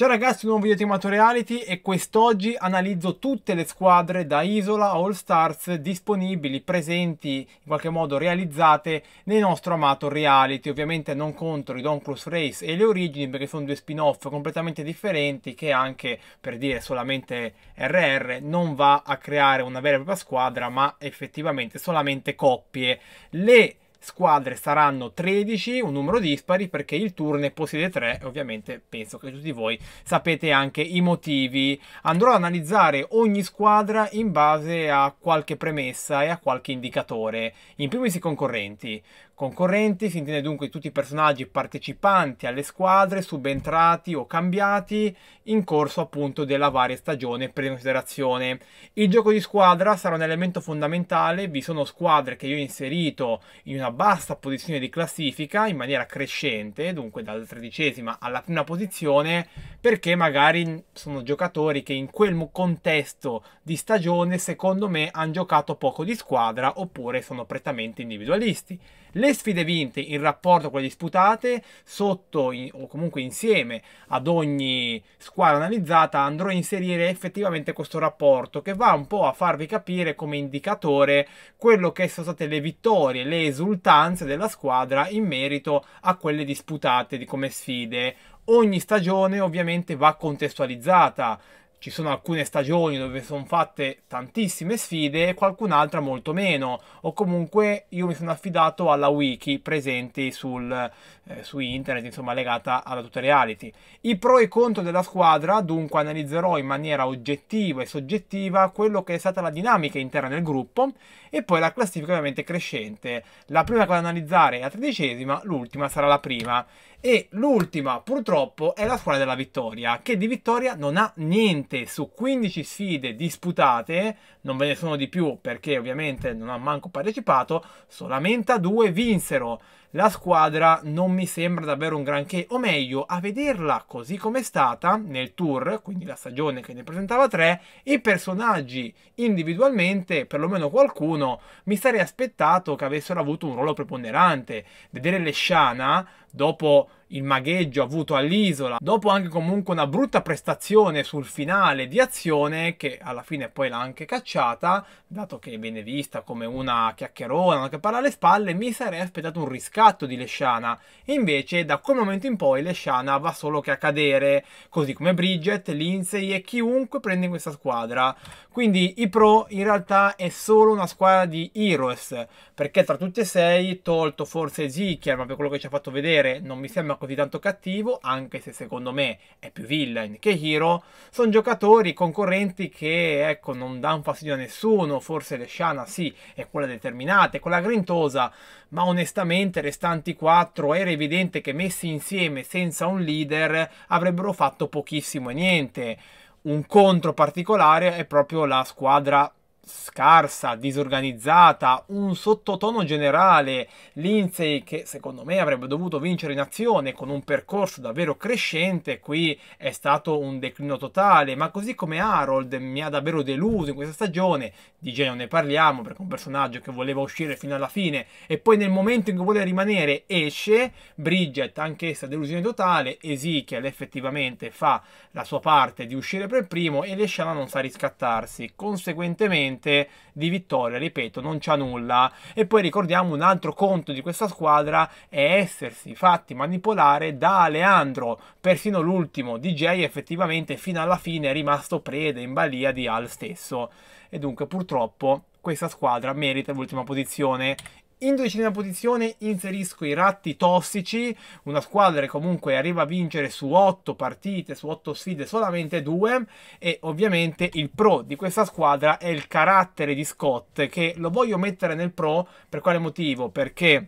Ciao ragazzi, nuovo video di temato reality e quest'oggi analizzo tutte le squadre da Isola a All Stars disponibili, presenti, in qualche modo realizzate nel nostro amato reality. Ovviamente non contro i Don Close Race e le origini perché sono due spin-off completamente differenti che anche, per dire solamente RR, non va a creare una vera e propria squadra ma effettivamente solamente coppie. Le squadre saranno 13, un numero dispari, perché il turno ne possiede 3. Ovviamente penso che tutti voi sapete anche i motivi. Andrò ad analizzare ogni squadra in base a qualche premessa e a qualche indicatore, in primis i concorrenti concorrenti, si intende dunque tutti i personaggi partecipanti alle squadre, subentrati o cambiati in corso appunto della varia stagione presa in considerazione. Il gioco di squadra sarà un elemento fondamentale, vi sono squadre che io ho inserito in una bassa posizione di classifica in maniera crescente, dunque dalla tredicesima alla prima posizione, perché magari sono giocatori che in quel contesto di stagione secondo me hanno giocato poco di squadra oppure sono prettamente individualisti. Le le sfide vinte in rapporto a quelle disputate, sotto in, o comunque insieme ad ogni squadra analizzata andrò a inserire effettivamente questo rapporto che va un po' a farvi capire come indicatore quello che sono state le vittorie, le esultanze della squadra in merito a quelle disputate di come sfide. Ogni stagione ovviamente va contestualizzata ci sono alcune stagioni dove sono fatte tantissime sfide e qualcun'altra molto meno o comunque io mi sono affidato alla wiki presente sul, eh, su internet, insomma legata alla tuta reality. I pro e i contro della squadra, dunque analizzerò in maniera oggettiva e soggettiva quello che è stata la dinamica interna del gruppo e poi la classifica ovviamente crescente. La prima che vado ad analizzare è la tredicesima, l'ultima sarà la prima. E l'ultima purtroppo è la squadra della vittoria, che di vittoria non ha niente su 15 sfide disputate, non ve ne sono di più perché ovviamente non ha manco partecipato, solamente a due vinsero. La squadra non mi sembra davvero un granché, o meglio, a vederla così come è stata nel tour, quindi la stagione che ne presentava tre, i personaggi individualmente, perlomeno qualcuno, mi sarei aspettato che avessero avuto un ruolo preponderante. Vedere Lesciana dopo il magheggio avuto all'isola, dopo anche comunque una brutta prestazione sul finale di azione che alla fine poi l'ha anche cacciata, dato che viene vista come una chiacchierona, una che parla alle spalle, mi sarei aspettato un riscatto di Lesciana. Invece da quel momento in poi Lesciana va solo che a cadere, così come Bridget, Lindsay e chiunque prende in questa squadra. Quindi i pro in realtà è solo una squadra di heroes, perché tra tutti e sei, tolto forse Ezekiel, ma per quello che ci ha fatto vedere, vedere non mi sembra così tanto cattivo, anche se secondo me è più villain che hero. Sono giocatori concorrenti che, ecco, non danno fastidio a nessuno, forse Lesciana sì, è quella determinata, è quella grintosa, ma onestamente restanti quattro era evidente che messi insieme senza un leader avrebbero fatto pochissimo e niente. Un contro particolare è proprio la squadra scarsa, disorganizzata, un sottotono generale. Lindsay che secondo me avrebbe dovuto vincere in azione con un percorso davvero crescente, qui è stato un declino totale, ma così come Harold mi ha davvero deluso in questa stagione, di Geno ne parliamo perché è un personaggio che voleva uscire fino alla fine e poi nel momento in cui vuole rimanere esce, Bridget anch'essa delusione totale, Ezekiel effettivamente fa la sua parte di uscire per primo e Lesciana non sa riscattarsi, conseguentemente veramente di vittoria, ripeto, non c'ha nulla. E poi ricordiamo un altro conto di questa squadra è essersi fatti manipolare da Leandro, persino l'ultimo DJ effettivamente fino alla fine è rimasto preda in balia di Al stesso. E dunque purtroppo questa squadra merita l'ultima posizione in dodicesima posizione inserisco i Ratti Tossici, una squadra che comunque arriva a vincere su 8 partite, su 8 sfide solamente 2 e ovviamente il pro di questa squadra è il carattere di Scott che lo voglio mettere nel pro per quale motivo? Perché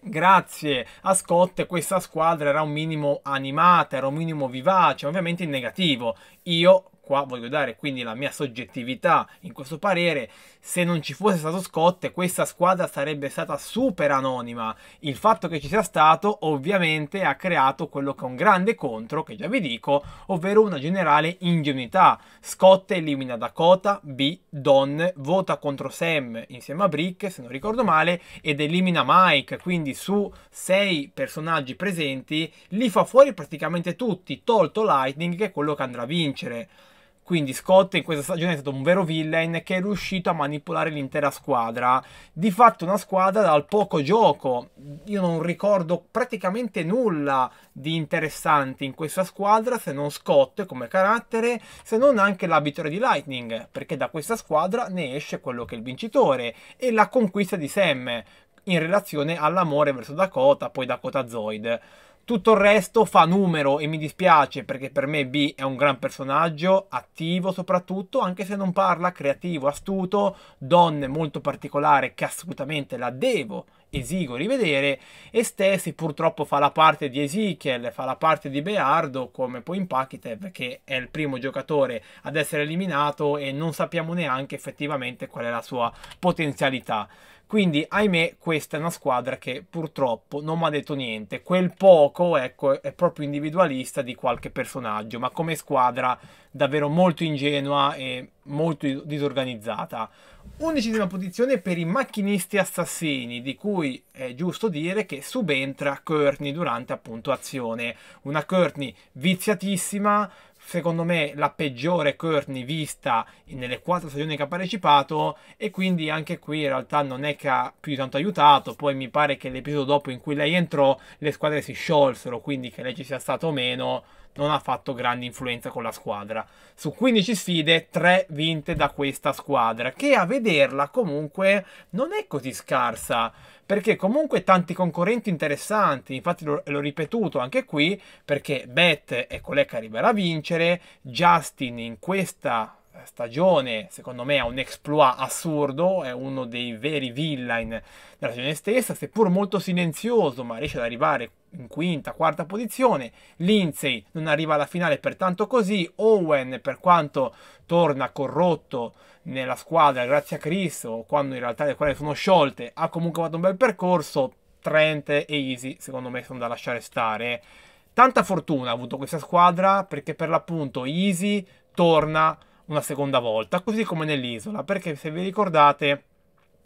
grazie a Scott questa squadra era un minimo animata, era un minimo vivace, ovviamente in negativo. Io qua voglio dare quindi la mia soggettività in questo parere, se non ci fosse stato Scott questa squadra sarebbe stata super anonima. Il fatto che ci sia stato ovviamente ha creato quello che è un grande contro, che già vi dico, ovvero una generale ingenuità. Scott elimina Dakota, B, Don, vota contro Sam insieme a Brick, se non ricordo male, ed elimina Mike, quindi su sei personaggi presenti li fa fuori praticamente tutti, tolto Lightning che è quello che andrà a vincere. Quindi Scott in questa stagione è stato un vero villain che è riuscito a manipolare l'intera squadra. Di fatto una squadra dal poco gioco. Io non ricordo praticamente nulla di interessante in questa squadra se non Scott come carattere, se non anche l'abitore di Lightning, perché da questa squadra ne esce quello che è il vincitore e la conquista di Sam in relazione all'amore verso Dakota, poi Dakota Zoid. Tutto il resto fa numero e mi dispiace perché per me B è un gran personaggio, attivo soprattutto, anche se non parla, creativo, astuto, donne molto particolare che assolutamente la devo, esigo rivedere, e Stessi purtroppo fa la parte di Ezekiel, fa la parte di Beardo, come poi in Pakitev che è il primo giocatore ad essere eliminato e non sappiamo neanche effettivamente qual è la sua potenzialità. Quindi, ahimè, questa è una squadra che purtroppo non mi ha detto niente. Quel poco, ecco, è proprio individualista di qualche personaggio, ma come squadra davvero molto ingenua e molto disorganizzata. Undicesima posizione per i macchinisti assassini, di cui è giusto dire che subentra Courtney durante appunto azione. Una Courtney viziatissima, secondo me la peggiore Courtney vista nelle quattro stagioni che ha partecipato e quindi anche qui in realtà non è che ha più di tanto aiutato, poi mi pare che l'episodio dopo in cui lei entrò le squadre si sciolsero, quindi che lei ci sia stato o meno non ha fatto grande influenza con la squadra. Su 15 sfide, 3 vinte da questa squadra, che a vederla comunque non è così scarsa, perché comunque tanti concorrenti interessanti, infatti l'ho ripetuto anche qui, perché Beth è colei che arriverà a vincere, Justin in questa stagione, secondo me, ha un exploit assurdo, è uno dei veri villain della stagione stessa, seppur molto silenzioso, ma riesce ad arrivare in quinta, quarta posizione. Lindsay non arriva alla finale per tanto così, Owen per quanto torna corrotto nella squadra grazie a Chris o quando in realtà le squadre sono sciolte, ha comunque fatto un bel percorso. Trent e Easy secondo me sono da lasciare stare. Tanta fortuna ha avuto questa squadra perché per l'appunto Easy torna una seconda volta, così come nell'isola, perché se vi ricordate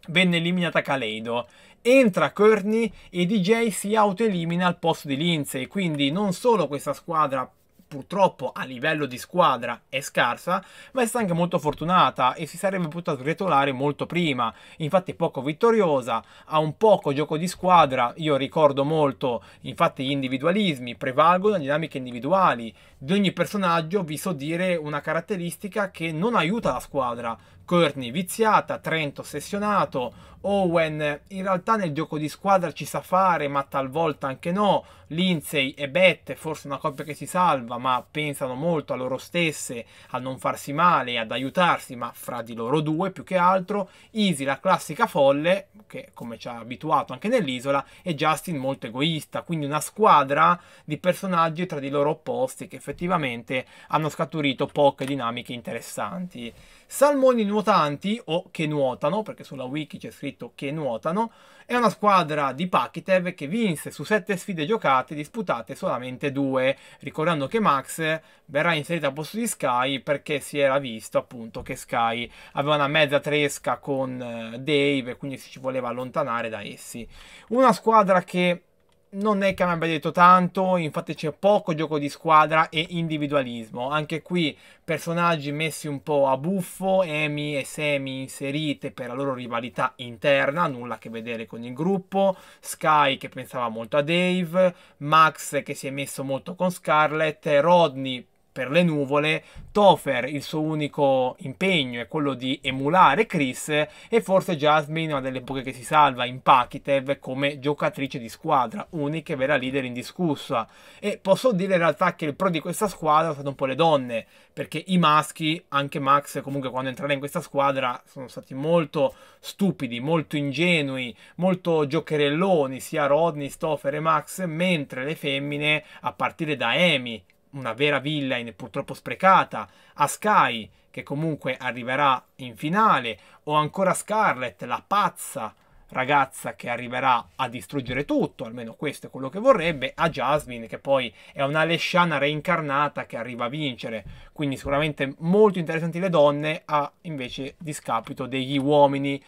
venne eliminata Kaleido. Entra Kearney e DJ si autoelimina al posto di Lindsay, quindi non solo questa squadra purtroppo a livello di squadra è scarsa, ma è stata anche molto fortunata e si sarebbe potuta sgretolare molto prima. Infatti poco vittoriosa, ha un poco gioco di squadra, io ricordo molto, infatti gli individualismi prevalgono le dinamiche individuali. Di ogni personaggio vi so dire una caratteristica che non aiuta la squadra, Courtney viziata, Trent ossessionato, Owen in realtà nel gioco di squadra ci sa fare ma talvolta anche no, Lindsay e Bette forse una coppia che si salva ma pensano molto a loro stesse, a non farsi male, ad aiutarsi ma fra di loro due più che altro, Easy la classica folle che come ci ha abituato anche nell'isola e Justin molto egoista, quindi una squadra di personaggi tra di loro opposti che effettivamente hanno scaturito poche dinamiche interessanti. Salmoni nuotanti o che nuotano, perché sulla wiki c'è scritto che nuotano, è una squadra di Pakitev che vinse su sette sfide giocate disputate solamente due, ricordando che Max verrà inserita al posto di Sky perché si era visto appunto che Sky aveva una mezza tresca con eh, Dave e quindi si ci voleva allontanare da essi. Una squadra che non è che mi abbia detto tanto, infatti c'è poco gioco di squadra e individualismo. Anche qui personaggi messi un po' a buffo, Emi e Semi inserite per la loro rivalità interna, nulla a che vedere con il gruppo, Sky che pensava molto a Dave, Max che si è messo molto con Scarlett, Rodney per le nuvole, Topher il suo unico impegno è quello di emulare Chris e forse Jasmine una delle poche che si salva in Pakitev come giocatrice di squadra, unica e vera leader indiscussa. E posso dire in realtà che il pro di questa squadra sono state un po' le donne, perché i maschi, anche Max comunque quando entrerà in questa squadra, sono stati molto stupidi, molto ingenui, molto giocherelloni, sia Rodney, Stoffer e Max, mentre le femmine, a partire da Amy, una vera villain purtroppo sprecata, a Sky che comunque arriverà in finale, o ancora Scarlett, la pazza ragazza che arriverà a distruggere tutto, almeno questo è quello che vorrebbe, a Jasmine che poi è una lesciana reincarnata che arriva a vincere, quindi sicuramente molto interessanti le donne a invece discapito degli uomini.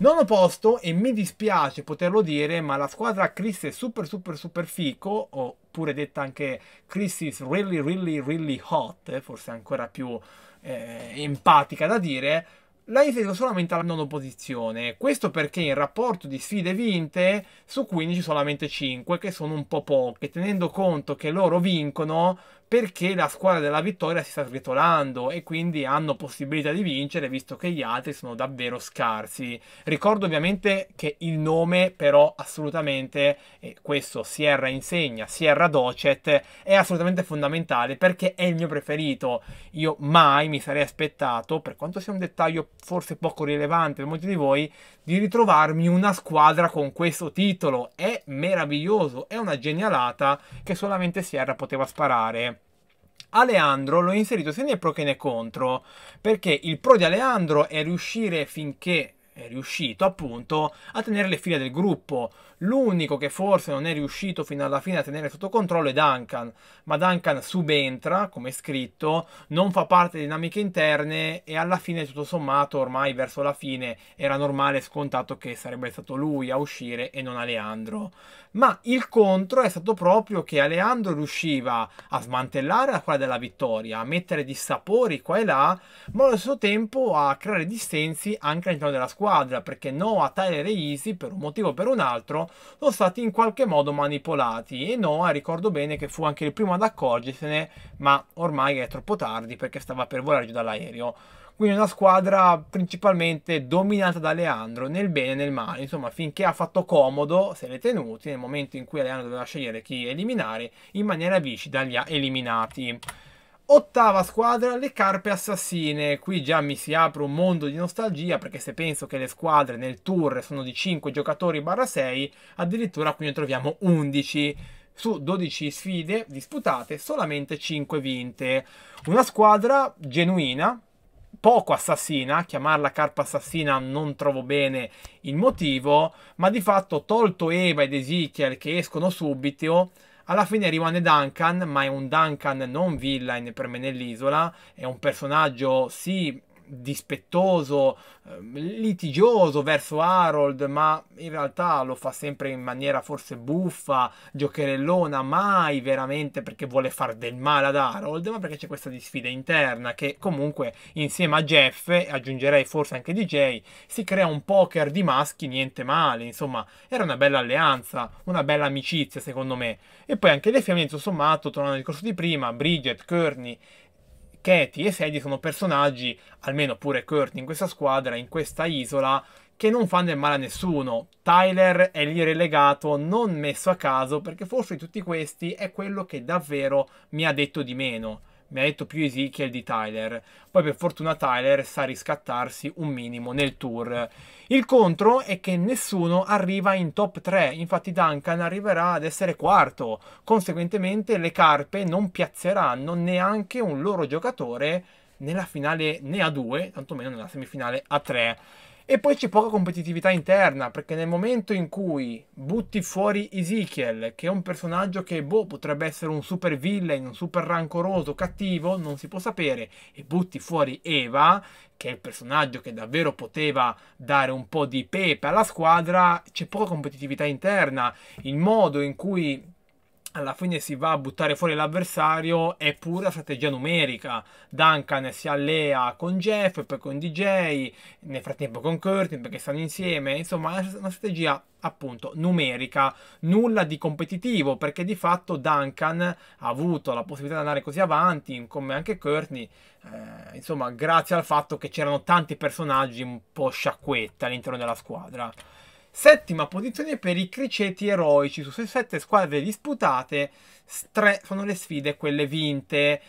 Nono posto, e mi dispiace poterlo dire, ma la squadra Chris è super super super fico, oppure detta anche Chris is really really really hot, eh, forse ancora più eh, empatica da dire, la inserisco solamente alla nona posizione. Questo perché in rapporto di sfide vinte su 15 solamente 5, che sono un po' poche, tenendo conto che loro vincono perché la squadra della vittoria si sta sgretolando e quindi hanno possibilità di vincere visto che gli altri sono davvero scarsi. Ricordo ovviamente che il nome però assolutamente, eh, questo Sierra Insegna, Sierra Docet, è assolutamente fondamentale perché è il mio preferito. Io mai mi sarei aspettato, per quanto sia un dettaglio forse poco rilevante per molti di voi, di ritrovarmi una squadra con questo titolo. È meraviglioso, è una genialata che solamente Sierra poteva sparare. Aleandro l'ho inserito sia nel pro che nel contro, perché il pro di Aleandro è riuscire finché è riuscito appunto a tenere le file del gruppo. L'unico che forse non è riuscito fino alla fine a tenere sotto controllo è Duncan, ma Duncan subentra, come scritto, non fa parte delle dinamiche interne e alla fine tutto sommato ormai verso la fine era normale e scontato che sarebbe stato lui a uscire e non Aleandro. Ma il contro è stato proprio che Aleandro riusciva a smantellare la quale della vittoria, a mettere dissapori qua e là, ma allo stesso tempo a creare dissensi anche all'interno della squadra squadra perché Noah, Tyler e Easy per un motivo o per un altro sono stati in qualche modo manipolati e Noah eh, ricordo bene che fu anche il primo ad accorgersene ma ormai è troppo tardi perché stava per volare giù dall'aereo quindi una squadra principalmente dominata da Leandro nel bene e nel male, insomma finché ha fatto comodo se l'è tenuti nel momento in cui Leandro doveva scegliere chi eliminare in maniera vicida li ha eliminati. Ottava squadra, le Carpe Assassine. Qui già mi si apre un mondo di nostalgia perché se penso che le squadre nel tour sono di 5 giocatori barra 6, addirittura qui ne troviamo 11. Su 12 sfide disputate, solamente 5 vinte. Una squadra genuina, poco assassina, chiamarla carpa assassina non trovo bene il motivo, ma di fatto tolto Eva ed Ezekiel che escono subito, alla fine rimane Duncan, ma è un Duncan non villain per me nell'isola, è un personaggio sì dispettoso, ehm, litigioso verso Harold, ma in realtà lo fa sempre in maniera forse buffa, giocherellona, mai veramente perché vuole far del male ad Harold, ma perché c'è questa disfida interna che comunque insieme a Jeff, aggiungerei forse anche DJ, si crea un poker di maschi niente male, insomma, era una bella alleanza, una bella amicizia secondo me. E poi anche le femmine, insomma, tornando al discorso di prima, Bridget, Kearney Katie e Sadie sono personaggi, almeno pure Kurt in questa squadra, in questa isola, che non fanno del male a nessuno. Tyler è lì relegato, non messo a caso, perché forse di tutti questi è quello che davvero mi ha detto di meno mi ha detto più Ezekiel di Tyler. Poi per fortuna Tyler sa riscattarsi un minimo nel tour. Il contro è che nessuno arriva in top 3, infatti Duncan arriverà ad essere quarto. Conseguentemente le carpe non piazzeranno neanche un loro giocatore nella finale né a 2, tantomeno nella semifinale a 3. E poi c'è poca competitività interna, perché nel momento in cui butti fuori Ezekiel, che è un personaggio che boh, potrebbe essere un super villain, un super rancoroso, cattivo, non si può sapere, e butti fuori Eva, che è il personaggio che davvero poteva dare un po' di pepe alla squadra, c'è poca competitività interna. Il modo in cui alla fine si va a buttare fuori l'avversario è pura strategia numerica. Duncan si allea con Jeff, poi con DJ, nel frattempo con Curtin perché stanno insieme. Insomma, è una strategia appunto numerica, nulla di competitivo perché di fatto Duncan ha avuto la possibilità di andare così avanti, come anche Courtney, eh, insomma, grazie al fatto che c'erano tanti personaggi un po' sciacquetta all'interno della squadra. Settima posizione per i criceti eroici. Su sette squadre disputate, tre sono le sfide, quelle vinte.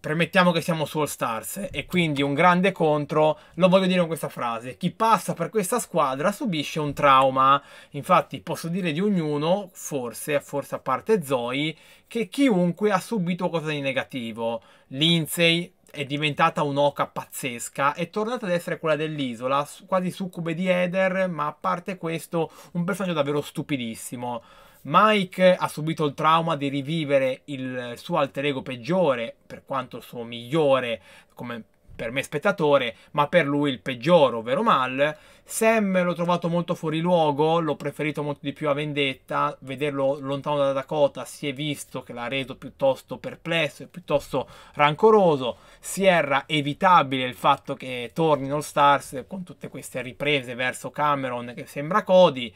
Premettiamo che siamo su All Stars e quindi un grande contro, lo voglio dire con questa frase, chi passa per questa squadra subisce un trauma. Infatti posso dire di ognuno, forse, forse a parte Zoe, che chiunque ha subito qualcosa di negativo. Lindsay, è diventata un'oca pazzesca, è tornata ad essere quella dell'isola, quasi succube di Eder, ma a parte questo un personaggio davvero stupidissimo. Mike ha subito il trauma di rivivere il suo alter ego peggiore, per quanto il suo migliore come per me spettatore, ma per lui il peggiore, ovvero Mal. Sam l'ho trovato molto fuori luogo, l'ho preferito molto di più a Vendetta, vederlo lontano da Dakota si è visto che l'ha reso piuttosto perplesso e piuttosto rancoroso, Sierra, evitabile il fatto che torni in All Stars con tutte queste riprese verso Cameron che sembra Cody,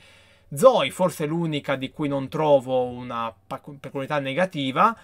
Zoe forse l'unica di cui non trovo una peculiarità negativa,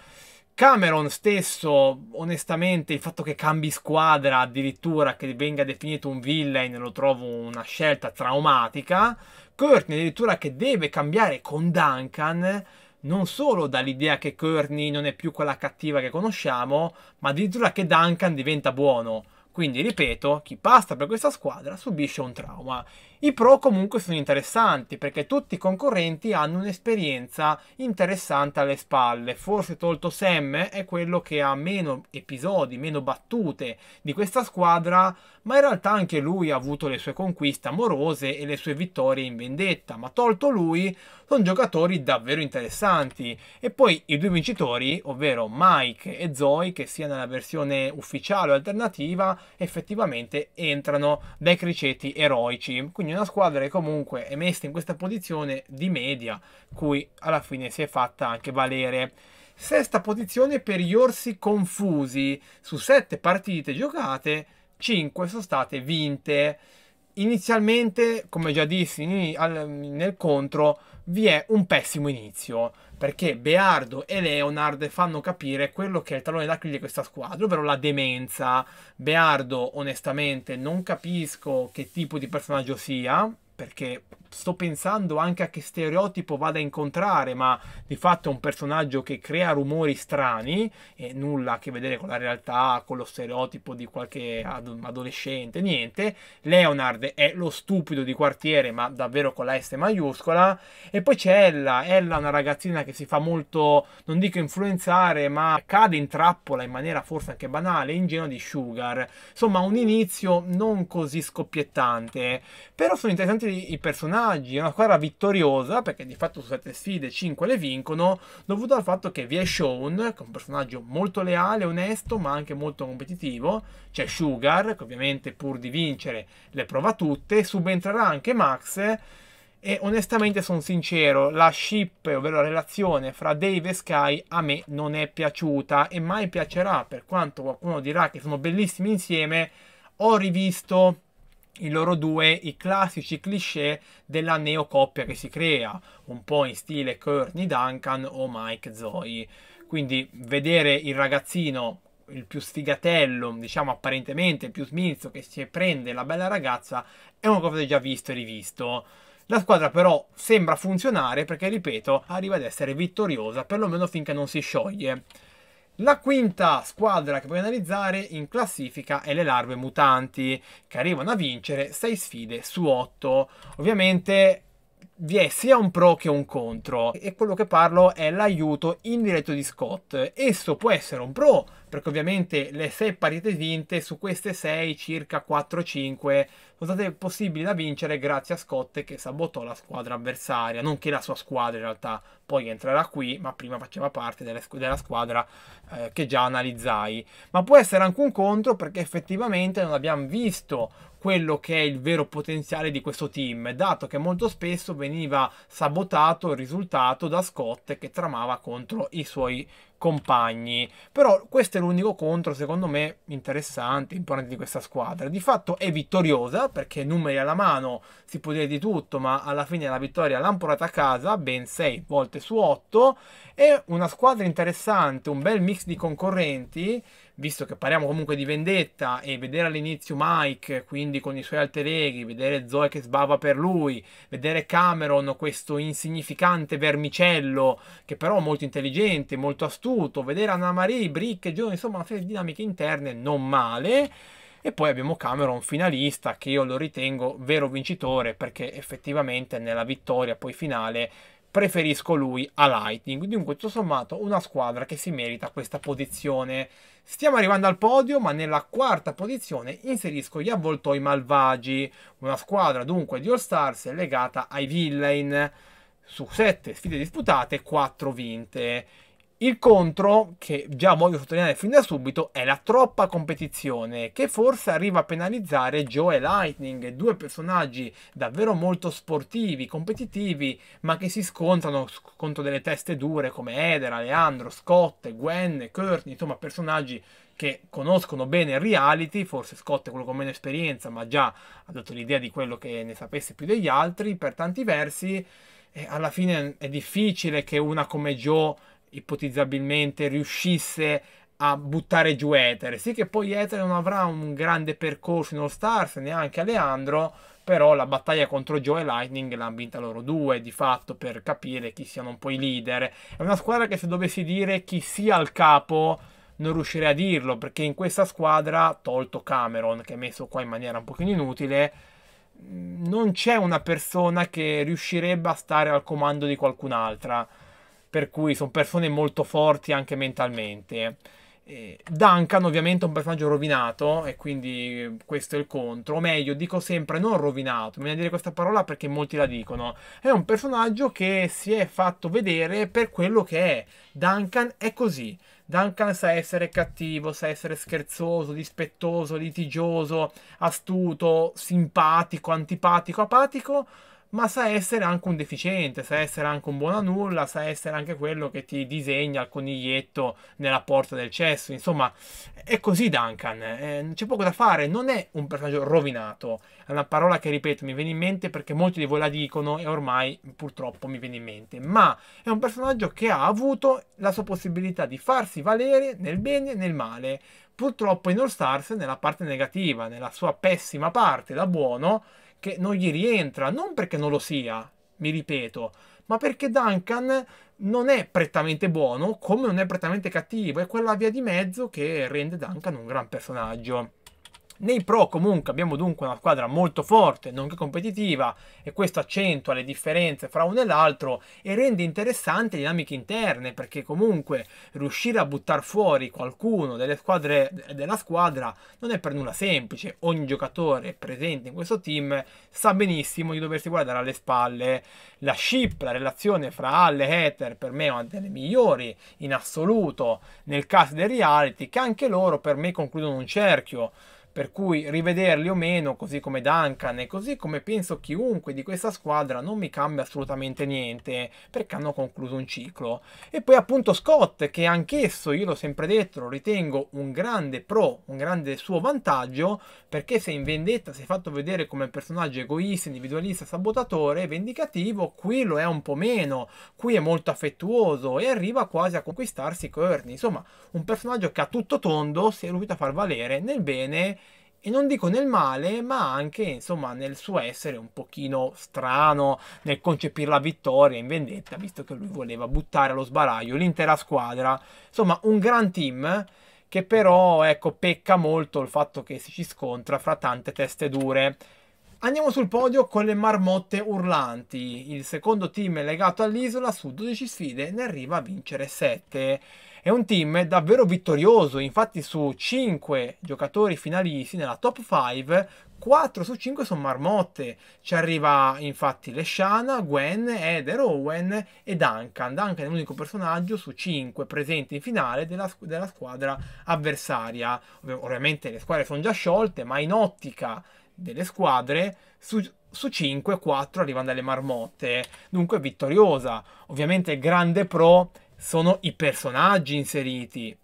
Cameron stesso, onestamente, il fatto che cambi squadra, addirittura che venga definito un villain, lo trovo una scelta traumatica. Courtney addirittura che deve cambiare con Duncan, non solo dall'idea che Courtney non è più quella cattiva che conosciamo, ma addirittura che Duncan diventa buono. Quindi, ripeto, chi passa per questa squadra subisce un trauma. I pro comunque sono interessanti perché tutti i concorrenti hanno un'esperienza interessante alle spalle. Forse tolto Sam è quello che ha meno episodi, meno battute di questa squadra, ma in realtà anche lui ha avuto le sue conquiste amorose e le sue vittorie in vendetta. Ma tolto lui, sono giocatori davvero interessanti. E poi i due vincitori, ovvero Mike e Zoe, che sia nella versione ufficiale o alternativa, effettivamente entrano dai criceti eroici. Quindi una squadra che comunque è messa in questa posizione di media, cui alla fine si è fatta anche valere. Sesta posizione per gli Orsi Confusi, su sette partite giocate, cinque sono state vinte. Inizialmente, come già dissi nel contro, vi è un pessimo inizio perché Beardo e Leonard fanno capire quello che è il talone d'Achille di questa squadra, ovvero la demenza. Beardo, onestamente, non capisco che tipo di personaggio sia, perché sto pensando anche a che stereotipo vada a incontrare, ma di fatto è un personaggio che crea rumori strani e nulla a che vedere con la realtà, con lo stereotipo di qualche adolescente, niente. Leonard è lo stupido di quartiere, ma davvero con la S maiuscola. E poi c'è Ella, Ella è una ragazzina che si fa molto, non dico influenzare, ma cade in trappola in maniera forse anche banale, ingenua di Sugar. Insomma, un inizio non così scoppiettante, però sono interessanti i personaggi vantaggi, è una squadra vittoriosa, perché di fatto su 7 sfide 5 le vincono, dovuto al fatto che vi è Sean, che è un personaggio molto leale, onesto, ma anche molto competitivo, c'è Sugar, che ovviamente pur di vincere le prova tutte, subentrerà anche Max, e onestamente sono sincero, la ship, ovvero la relazione fra Dave e Sky, a me non è piaciuta e mai piacerà, per quanto qualcuno dirà che sono bellissimi insieme, ho rivisto i loro due i classici cliché della neocoppia che si crea, un po' in stile Courtney Duncan o Mike Zoe. Quindi vedere il ragazzino, il più sfigatello, diciamo apparentemente il più smilzo che si prende la bella ragazza è una cosa già visto e rivisto. La squadra però sembra funzionare perché, ripeto, arriva ad essere vittoriosa, perlomeno finché non si scioglie. La quinta squadra che voglio analizzare in classifica è le larve mutanti, che arrivano a vincere 6 sfide su 8. Ovviamente vi è sia un pro che un contro e quello che parlo è l'aiuto indiretto di Scott. Esso può essere un pro perché ovviamente le 6 partite vinte su queste 6 circa 4-5 sono state possibili da vincere grazie a Scott che sabotò la squadra avversaria, non che la sua squadra in realtà poi entrerà qui, ma prima faceva parte della squadra eh, che già analizzai. Ma può essere anche un contro perché effettivamente non abbiamo visto quello che è il vero potenziale di questo team, dato che molto spesso veniva sabotato il risultato da Scott che tramava contro i suoi compagni. Però questo è l'unico contro, secondo me, interessante, importante di questa squadra. Di fatto è vittoriosa, perché numeri alla mano si può dire di tutto, ma alla fine la vittoria l'hanno portata a casa, ben 6 volte su 8, e una squadra interessante, un bel mix di concorrenti, visto che parliamo comunque di vendetta e vedere all'inizio Mike, quindi con i suoi alter vedere Zoe che sbava per lui, vedere Cameron, questo insignificante vermicello, che però è molto intelligente, molto astuto, vedere Anna Marie, Brick e Joe, insomma una serie di dinamiche interne non male. E poi abbiamo Cameron finalista che io lo ritengo vero vincitore perché effettivamente nella vittoria poi finale preferisco lui a Lightning. Dunque, tutto sommato, una squadra che si merita questa posizione. Stiamo arrivando al podio, ma nella quarta posizione inserisco gli avvoltoi malvagi. Una squadra dunque di All Stars legata ai villain. Su 7 sfide disputate, 4 vinte. Il contro, che già voglio sottolineare fin da subito, è la troppa competizione, che forse arriva a penalizzare Joe e Lightning, due personaggi davvero molto sportivi, competitivi, ma che si scontrano contro delle teste dure come Eder, Aleandro, Scott, Gwen, Courtney, insomma personaggi che conoscono bene il reality, forse Scott è quello con meno esperienza, ma già ha dato l'idea di quello che ne sapesse più degli altri, per tanti versi, alla fine è difficile che una come Joe ipotizzabilmente riuscisse a buttare giù Ether. Sì che poi Ether non avrà un grande percorso in All Stars, neanche Aleandro, però la battaglia contro Joe e Lightning l'hanno vinta loro due, di fatto, per capire chi siano un po' i leader. È una squadra che se dovessi dire chi sia il capo non riuscirei a dirlo, perché in questa squadra, tolto Cameron, che è messo qua in maniera un pochino inutile, non c'è una persona che riuscirebbe a stare al comando di qualcun'altra per cui sono persone molto forti anche mentalmente. Duncan ovviamente è un personaggio rovinato e quindi eh, questo è il contro, o meglio dico sempre non rovinato, bisogna dire questa parola perché molti la dicono, è un personaggio che si è fatto vedere per quello che è, Duncan è così, Duncan sa essere cattivo, sa essere scherzoso, dispettoso, litigioso, astuto, simpatico, antipatico, apatico, ma sa essere anche un deficiente, sa essere anche un buono a nulla, sa essere anche quello che ti disegna il coniglietto nella porta del cesso, insomma è così Duncan, eh, c'è poco da fare, non è un personaggio rovinato, è una parola che ripeto mi viene in mente perché molti di voi la dicono e ormai purtroppo mi viene in mente, ma è un personaggio che ha avuto la sua possibilità di farsi valere nel bene e nel male, purtroppo in All Stars nella parte negativa, nella sua pessima parte da buono, che non gli rientra, non perché non lo sia, mi ripeto, ma perché Duncan non è prettamente buono come non è prettamente cattivo, è quella via di mezzo che rende Duncan un gran personaggio. Nei pro comunque abbiamo dunque una squadra molto forte, nonché competitiva e questo accentua le differenze fra uno e l'altro e rende interessanti le dinamiche interne perché comunque riuscire a buttare fuori qualcuno delle squadre della squadra non è per nulla semplice, ogni giocatore presente in questo team sa benissimo di doversi guardare alle spalle. La ship, la relazione fra Hall e Heather per me è una delle migliori in assoluto nel caso dei reality che anche loro per me concludono un cerchio per cui rivederli o meno, così come Duncan e così come penso chiunque di questa squadra, non mi cambia assolutamente niente, perché hanno concluso un ciclo. E poi appunto Scott, che anch'esso, io l'ho sempre detto, lo ritengo un grande pro, un grande suo vantaggio, perché se in vendetta si è fatto vedere come un personaggio egoista, individualista, sabotatore, vendicativo, qui lo è un po' meno, qui è molto affettuoso e arriva quasi a conquistarsi Kearney. Insomma, un personaggio che a tutto tondo si è riuscito a far valere nel bene e non dico nel male, ma anche insomma nel suo essere un pochino strano nel concepire la vittoria in vendetta, visto che lui voleva buttare allo sbaraglio l'intera squadra. Insomma, un gran team che però ecco pecca molto il fatto che si ci scontra fra tante teste dure. Andiamo sul podio con le marmotte urlanti. Il secondo team legato all'isola su 12 sfide ne arriva a vincere 7. È un team davvero vittorioso, infatti su 5 giocatori finalisti nella top 5, 4 su 5 sono marmotte. Ci arriva infatti Leshana, Gwen, Eder, Owen e Duncan. Duncan è l'unico personaggio su 5 presente in finale della, della squadra avversaria. Ov ovviamente le squadre sono già sciolte, ma in ottica delle squadre su su 5, 4 arrivano dalle marmotte, dunque vittoriosa. Ovviamente grande pro sono i personaggi inseriti.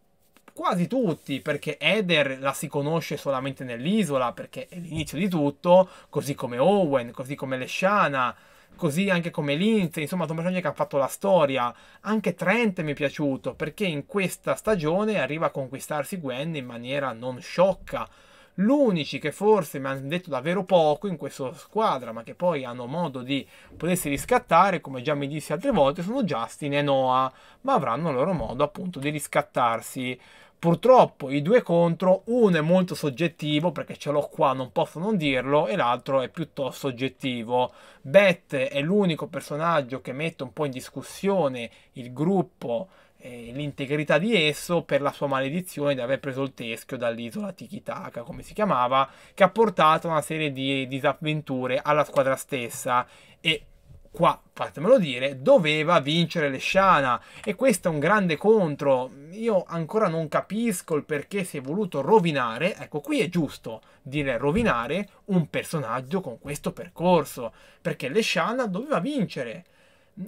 Quasi tutti, perché Eder la si conosce solamente nell'isola, perché è l'inizio di tutto, così come Owen, così come Lesciana, così anche come Lindsay, insomma sono personaggi che ha fatto la storia. Anche Trent mi è piaciuto, perché in questa stagione arriva a conquistarsi Gwen in maniera non sciocca, L'unici che forse mi hanno detto davvero poco in questa squadra, ma che poi hanno modo di potersi riscattare, come già mi dissi altre volte, sono Justin e Noah, ma avranno il loro modo appunto di riscattarsi. Purtroppo i due contro, uno è molto soggettivo perché ce l'ho qua, non posso non dirlo, e l'altro è piuttosto oggettivo. Beth è l'unico personaggio che mette un po' in discussione il gruppo eh, l'integrità di esso per la sua maledizione di aver preso il teschio dall'isola Tikitaka, come si chiamava, che ha portato una serie di disavventure alla squadra stessa e qua, fatemelo dire, doveva vincere Lesciana e questo è un grande contro. Io ancora non capisco il perché si è voluto rovinare, ecco qui è giusto dire rovinare un personaggio con questo percorso, perché Lesciana doveva vincere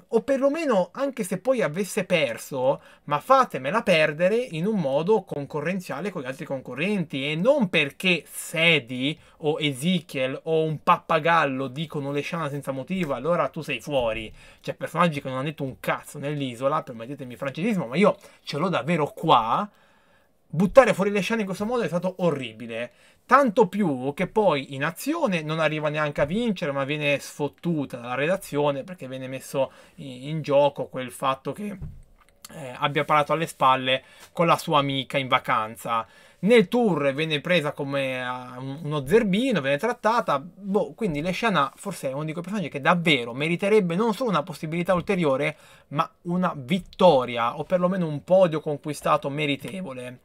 o perlomeno anche se poi avesse perso, ma fatemela perdere in un modo concorrenziale con gli altri concorrenti e non perché Sedi o Ezekiel o un pappagallo dicono le scena senza motivo, allora tu sei fuori. Cioè, personaggi che non hanno detto un cazzo nell'isola, permettetemi il francesismo, ma io ce l'ho davvero qua. Buttare fuori le scene in questo modo è stato orribile. Tanto più che poi in azione non arriva neanche a vincere, ma viene sfottuta dalla redazione perché viene messo in, in gioco quel fatto che eh, abbia parato alle spalle con la sua amica in vacanza. Nel tour viene presa come uh, uno zerbino, viene trattata. Boh, quindi Lesciana forse è uno di quei personaggi che davvero meriterebbe non solo una possibilità ulteriore, ma una vittoria o perlomeno un podio conquistato meritevole.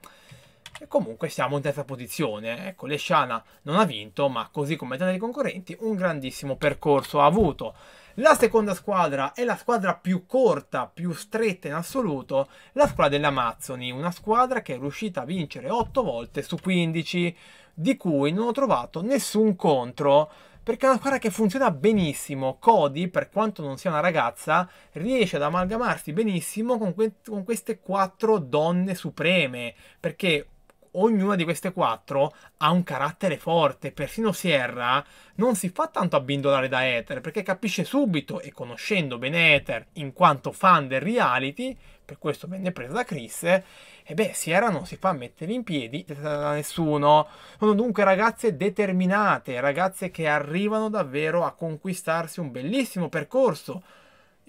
E comunque siamo in terza posizione. Ecco, Lesciana non ha vinto, ma così come tanti concorrenti, un grandissimo percorso ha avuto. La seconda squadra è la squadra più corta, più stretta in assoluto, la squadra delle Amazzoni, una squadra che è riuscita a vincere 8 volte su 15, di cui non ho trovato nessun contro, perché è una squadra che funziona benissimo. Cody, per quanto non sia una ragazza, riesce ad amalgamarsi benissimo con, que con queste quattro donne supreme, perché ognuna di queste quattro ha un carattere forte. Persino Sierra non si fa tanto abbindolare da Ether perché capisce subito e conoscendo bene Ether in quanto fan del reality, per questo venne presa da Chris, e beh Sierra non si fa mettere in piedi da nessuno. Sono dunque ragazze determinate, ragazze che arrivano davvero a conquistarsi un bellissimo percorso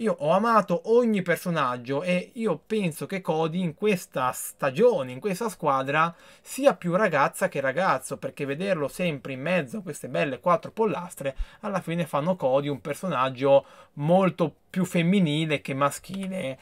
io ho amato ogni personaggio e io penso che Cody in questa stagione, in questa squadra, sia più ragazza che ragazzo, perché vederlo sempre in mezzo a queste belle quattro pollastre, alla fine fanno Cody un personaggio molto più femminile che maschile.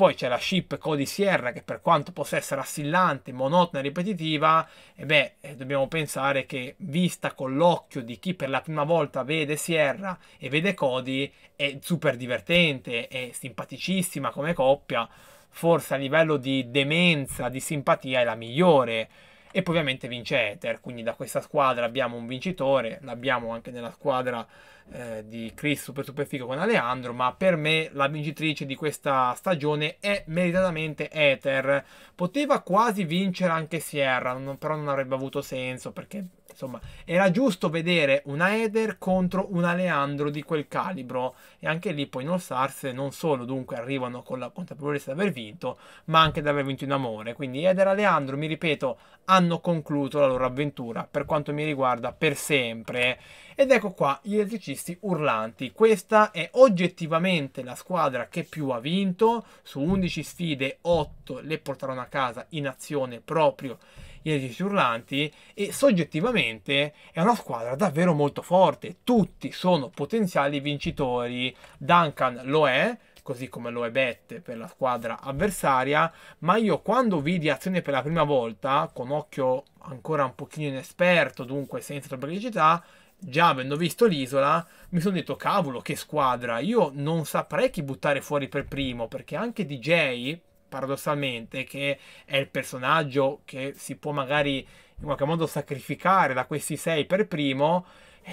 Poi c'è la ship Cody Sierra che per quanto possa essere assillante, monotona e ripetitiva, e beh, eh, dobbiamo pensare che vista con l'occhio di chi per la prima volta vede Sierra e vede Cody, è super divertente, è simpaticissima come coppia, forse a livello di demenza, di simpatia è la migliore e poi ovviamente vince Ether, quindi da questa squadra abbiamo un vincitore, l'abbiamo anche nella squadra eh, di Chris Super Super Fico con Aleandro, ma per me la vincitrice di questa stagione è meritatamente Ether, poteva quasi vincere anche Sierra, non, però non avrebbe avuto senso perché insomma, era giusto vedere una Eder contro un Aleandro di quel calibro. E anche lì poi non Stars non solo dunque arrivano con la consapevolezza di aver vinto, ma anche di aver vinto in amore. Quindi Eder e Aleandro, mi ripeto, hanno concluso la loro avventura, per quanto mi riguarda, per sempre. Ed ecco qua gli elettricisti urlanti. Questa è oggettivamente la squadra che più ha vinto. Su 11 sfide, 8 le portarono a casa in azione proprio i Reggici Urlanti e soggettivamente è una squadra davvero molto forte, tutti sono potenziali vincitori, Duncan lo è, così come lo è Bette per la squadra avversaria, ma io quando vidi azione per la prima volta, con occhio ancora un pochino inesperto, dunque senza troppa criticità, già avendo visto l'isola, mi sono detto cavolo che squadra, io non saprei chi buttare fuori per primo, perché anche DJ paradossalmente, che è il personaggio che si può magari in qualche modo sacrificare da questi sei per primo,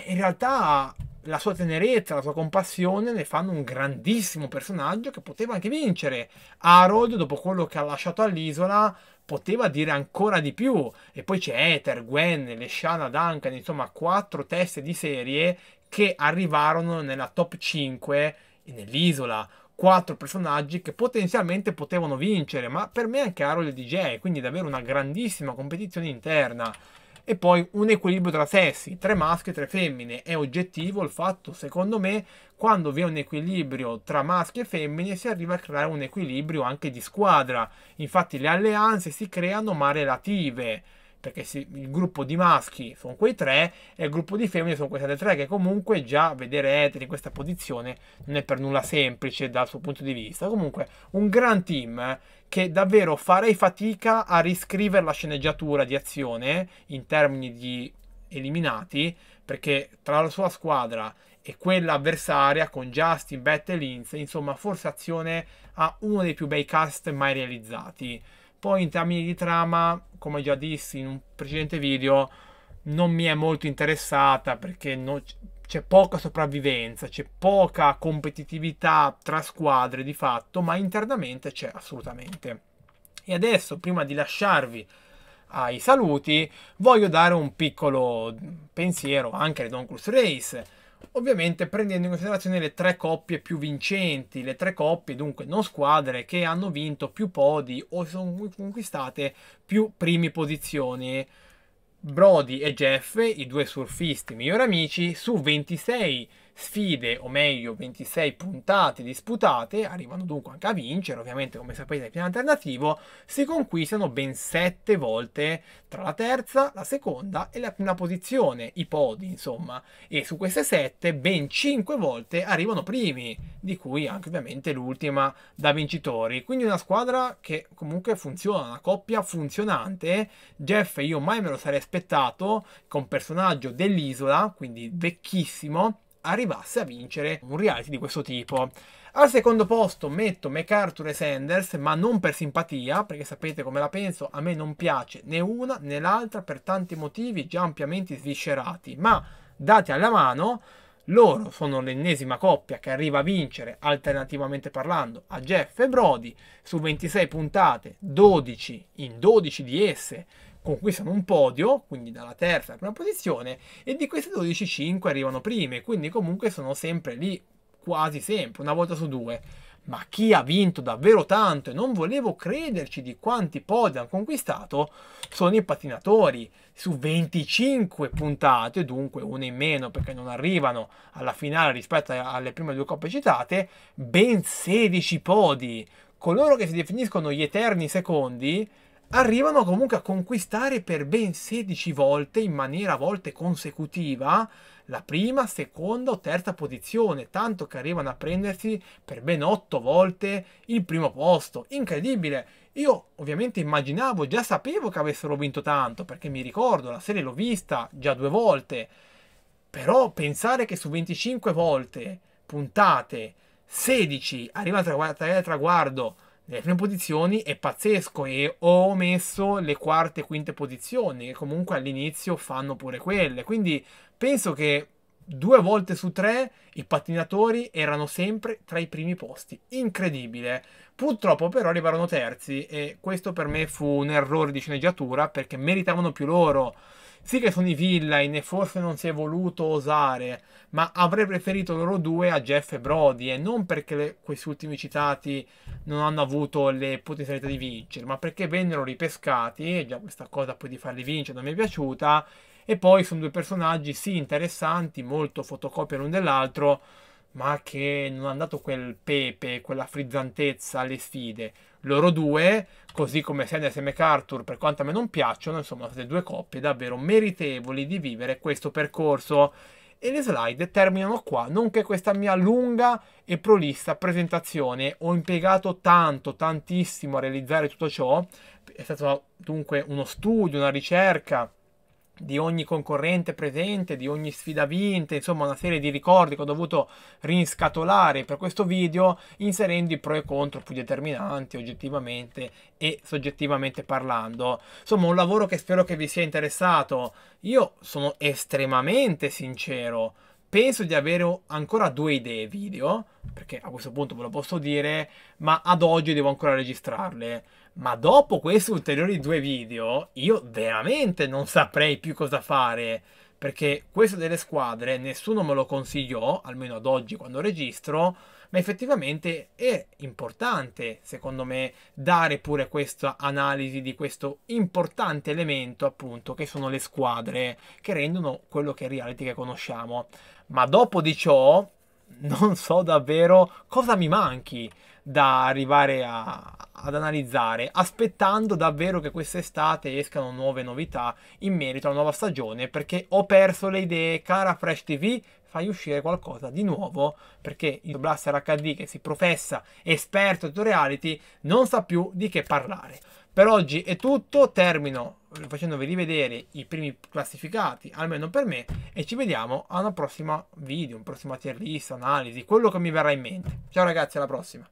in realtà la sua tenerezza, la sua compassione ne fanno un grandissimo personaggio che poteva anche vincere. Harold, dopo quello che ha lasciato all'isola, poteva dire ancora di più. E poi c'è Ether, Gwen, Leshana, Duncan, insomma, quattro teste di serie che arrivarono nella top 5 nell'isola quattro personaggi che potenzialmente potevano vincere, ma per me anche Harold e DJ, quindi davvero una grandissima competizione interna. E poi un equilibrio tra sessi, tre maschi e tre femmine. È oggettivo il fatto, secondo me, quando vi è un equilibrio tra maschi e femmine si arriva a creare un equilibrio anche di squadra. Infatti le alleanze si creano ma relative perché si, il gruppo di maschi sono quei tre e il gruppo di femmine sono queste tre, che comunque già vedere Ether in questa posizione non è per nulla semplice dal suo punto di vista. Comunque un gran team eh, che davvero farei fatica a riscrivere la sceneggiatura di azione in termini di eliminati, perché tra la sua squadra e quella avversaria con Justin, Beth e Linz, insomma, forse azione ha uno dei più bei cast mai realizzati. Poi in termini di trama, come già dissi in un precedente video, non mi è molto interessata perché no, c'è poca sopravvivenza, c'è poca competitività tra squadre di fatto, ma internamente c'è assolutamente. E adesso, prima di lasciarvi ai saluti, voglio dare un piccolo pensiero anche a Don Cruz Race ovviamente prendendo in considerazione le tre coppie più vincenti, le tre coppie dunque non squadre che hanno vinto più podi o sono conquistate più primi posizioni. Brody e Jeff, i due surfisti migliori amici, su 26 sfide, o meglio 26 puntate disputate, arrivano dunque anche a vincere, ovviamente come sapete nel piano alternativo, si conquistano ben 7 volte tra la terza, la seconda e la prima posizione, i podi insomma, e su queste 7 ben 5 volte arrivano primi, di cui anche ovviamente l'ultima da vincitori, quindi una squadra che comunque funziona, una coppia funzionante, Jeff io mai me lo sarei aspettato, con personaggio dell'isola, quindi vecchissimo, arrivasse a vincere un reality di questo tipo. Al secondo posto metto MacArthur e Sanders, ma non per simpatia, perché sapete come la penso, a me non piace né una né l'altra per tanti motivi già ampiamente sviscerati, ma dati alla mano, loro sono l'ennesima coppia che arriva a vincere, alternativamente parlando, a Jeff e Brody su 26 puntate, 12 in 12 di esse conquistano un podio, quindi dalla terza alla prima posizione, e di queste 12 5 arrivano prime, quindi comunque sono sempre lì, quasi sempre, una volta su due. Ma chi ha vinto davvero tanto e non volevo crederci di quanti podi hanno conquistato sono i pattinatori su 25 puntate, dunque una in meno perché non arrivano alla finale rispetto alle prime due coppe citate, ben 16 podi. Coloro che si definiscono gli eterni secondi arrivano comunque a conquistare per ben 16 volte, in maniera a volte consecutiva, la prima, seconda o terza posizione, tanto che arrivano a prendersi per ben 8 volte il primo posto. Incredibile! Io ovviamente immaginavo, già sapevo che avessero vinto tanto, perché mi ricordo, la serie l'ho vista già due volte, però pensare che su 25 volte puntate 16 arriva a traguardo nelle prime posizioni è pazzesco e ho omesso le quarte e quinte posizioni che comunque all'inizio fanno pure quelle quindi penso che due volte su tre i pattinatori erano sempre tra i primi posti. Incredibile. Purtroppo però arrivarono terzi e questo per me fu un errore di sceneggiatura perché meritavano più loro. Sì che sono i villain e forse non si è voluto osare, ma avrei preferito loro due a Jeff e Brody e non perché le, questi ultimi citati non hanno avuto le potenzialità di vincere, ma perché vennero ripescati, e già questa cosa poi di farli vincere non mi è piaciuta, e poi sono due personaggi, sì, interessanti, molto fotocopia l'un dell'altro, ma che non hanno dato quel pepe, quella frizzantezza alle sfide. Loro due, così come Sanders e MacArthur, per quanto a me non piacciono, insomma, sono state due coppie davvero meritevoli di vivere questo percorso. E le slide terminano qua, nonché questa mia lunga e prolissa presentazione ho impiegato tanto, tantissimo a realizzare tutto ciò, è stato dunque uno studio, una ricerca, di ogni concorrente presente, di ogni sfida vinta, insomma una serie di ricordi che ho dovuto rinscatolare per questo video inserendo i pro e contro più determinanti oggettivamente e soggettivamente parlando. Insomma un lavoro che spero che vi sia interessato. Io sono estremamente sincero penso di avere ancora due idee video, perché a questo punto ve lo posso dire, ma ad oggi devo ancora registrarle. Ma dopo questi ulteriori due video, io veramente non saprei più cosa fare, perché questo delle squadre nessuno me lo consigliò, almeno ad oggi quando registro, ma effettivamente è importante, secondo me, dare pure questa analisi di questo importante elemento, appunto, che sono le squadre, che rendono quello che è reality che conosciamo. Ma dopo di ciò, non so davvero cosa mi manchi da arrivare a, ad analizzare, aspettando davvero che quest'estate escano nuove novità in merito alla nuova stagione, perché ho perso le idee, cara Fresh TV, fai uscire qualcosa di nuovo, perché il Blaster HD che si professa esperto di reality non sa più di che parlare. Per oggi è tutto, termino facendovi rivedere i primi classificati, almeno per me, e ci vediamo a un prossimo video, un prossimo tier list, analisi, quello che mi verrà in mente. Ciao ragazzi, alla prossima!